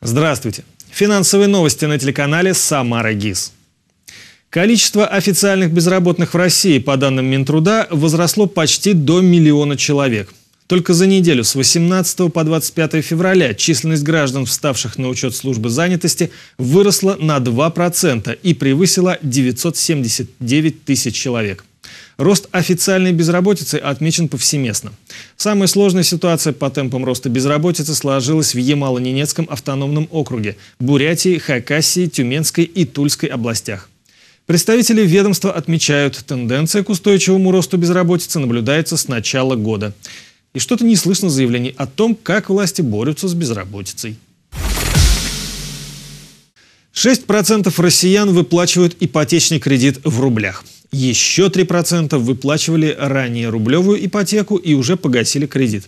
Здравствуйте. Финансовые новости на телеканале «Самара ГИС». Количество официальных безработных в России, по данным Минтруда, возросло почти до миллиона человек. Только за неделю с 18 по 25 февраля численность граждан, вставших на учет службы занятости, выросла на 2% и превысила 979 тысяч человек. Рост официальной безработицы отмечен повсеместно. Самая сложная ситуация по темпам роста безработицы сложилась в Ямало-Ненецком автономном округе, Бурятии, Хакасии, Тюменской и Тульской областях. Представители ведомства отмечают, тенденция к устойчивому росту безработицы наблюдается с начала года. И что-то не слышно заявлений о том, как власти борются с безработицей. 6% россиян выплачивают ипотечный кредит в рублях. Еще 3% выплачивали ранее рублевую ипотеку и уже погасили кредит.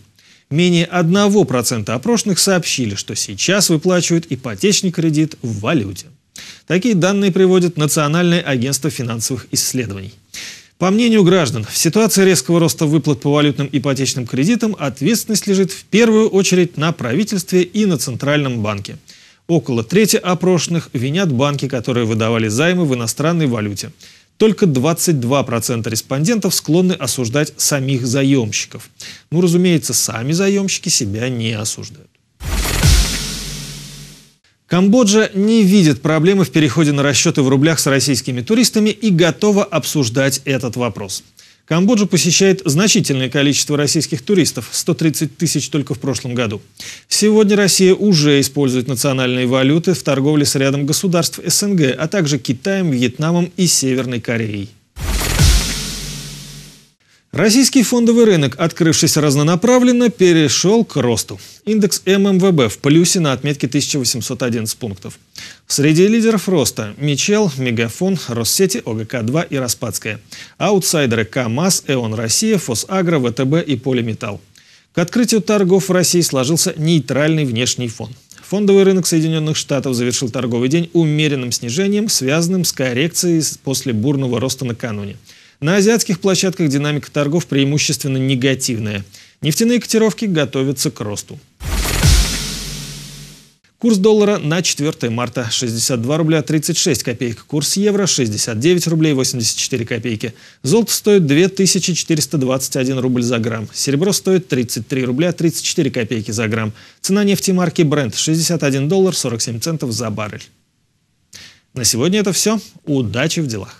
Менее 1% опрошенных сообщили, что сейчас выплачивают ипотечный кредит в валюте. Такие данные приводит Национальное агентство финансовых исследований. По мнению граждан, в ситуации резкого роста выплат по валютным ипотечным кредитам ответственность лежит в первую очередь на правительстве и на Центральном банке. Около трети опрошенных винят банки, которые выдавали займы в иностранной валюте. Только 22% респондентов склонны осуждать самих заемщиков. Ну, разумеется, сами заемщики себя не осуждают. Камбоджа не видит проблемы в переходе на расчеты в рублях с российскими туристами и готова обсуждать этот вопрос. Камбоджу посещает значительное количество российских туристов – 130 тысяч только в прошлом году. Сегодня Россия уже использует национальные валюты в торговле с рядом государств СНГ, а также Китаем, Вьетнамом и Северной Кореей. Российский фондовый рынок, открывшийся разнонаправленно, перешел к росту. Индекс ММВБ в плюсе на отметке 1811 пунктов. Среди лидеров роста – Мичел, Мегафон, Россети, ОГК-2 и Распадская. Аутсайдеры – КАМАЗ, ЭОН Россия, ФосАгро, ВТБ и Полиметал. К открытию торгов в России сложился нейтральный внешний фон. Фондовый рынок Соединенных Штатов завершил торговый день умеренным снижением, связанным с коррекцией после бурного роста накануне. На азиатских площадках динамика торгов преимущественно негативная. Нефтяные котировки готовятся к росту. Курс доллара на 4 марта 62 рубля 36 копеек. Курс евро 69 рублей 84 копейки. Золото стоит 2421 рубль за грамм. Серебро стоит 33 рубля 34 копейки за грамм. Цена нефти марки Brent 61 доллар 47 центов за баррель. На сегодня это все. Удачи в делах.